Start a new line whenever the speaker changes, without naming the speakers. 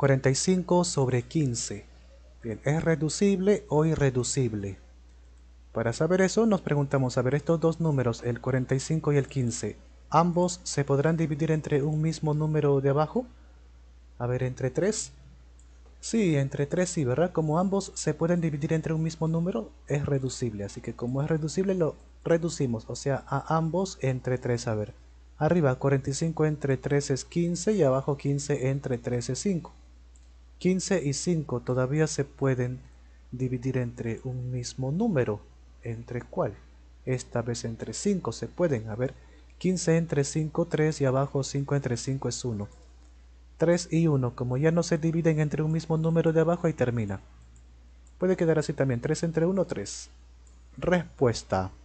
45 sobre 15. Bien, ¿es reducible o irreducible? Para saber eso nos preguntamos, a ver, estos dos números, el 45 y el 15, ¿ambos se podrán dividir entre un mismo número de abajo? A ver, ¿entre 3? Sí, entre 3 sí, ¿verdad? Como ambos se pueden dividir entre un mismo número, es reducible. Así que como es reducible, lo reducimos, o sea, a ambos entre 3, a ver. Arriba 45 entre 3 es 15 y abajo 15 entre 3 es 5. 15 y 5 todavía se pueden dividir entre un mismo número, entre cuál, esta vez entre 5 se pueden, a ver, 15 entre 5, 3 y abajo 5 entre 5 es 1. 3 y 1, como ya no se dividen entre un mismo número de abajo, ahí termina. Puede quedar así también, 3 entre 1, 3. Respuesta.